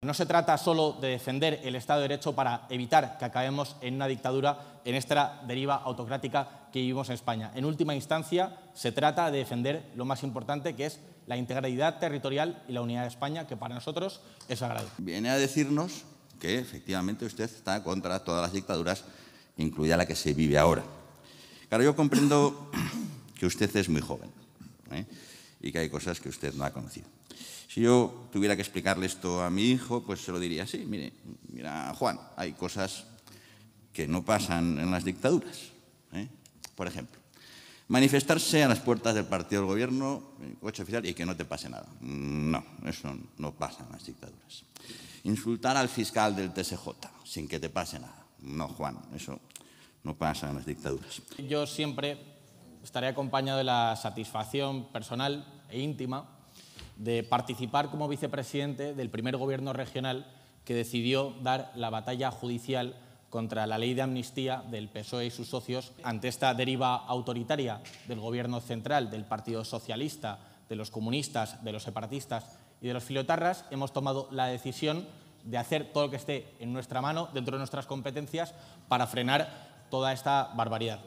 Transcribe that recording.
No se trata solo de defender el Estado de Derecho para evitar que acabemos en una dictadura, en esta deriva autocrática que vivimos en España. En última instancia, se trata de defender lo más importante, que es la integridad territorial y la unidad de España, que para nosotros es sagrado. Viene a decirnos que efectivamente usted está contra todas las dictaduras, incluida la que se vive ahora. Claro, yo comprendo que usted es muy joven. ¿eh? y que hay cosas que usted no ha conocido. Si yo tuviera que explicarle esto a mi hijo, pues se lo diría así, mire, mira Juan, hay cosas que no pasan en las dictaduras. ¿eh? Por ejemplo, manifestarse a las puertas del partido del gobierno, eh, coche oficial, y que no te pase nada. No, eso no pasa en las dictaduras. Insultar al fiscal del TSJ sin que te pase nada. No, Juan, eso no pasa en las dictaduras. Yo siempre estaré acompañado de la satisfacción personal e íntima de participar como vicepresidente del primer gobierno regional que decidió dar la batalla judicial contra la ley de amnistía del PSOE y sus socios ante esta deriva autoritaria del gobierno central, del Partido Socialista, de los comunistas, de los separatistas y de los filotarras, hemos tomado la decisión de hacer todo lo que esté en nuestra mano, dentro de nuestras competencias, para frenar toda esta barbaridad.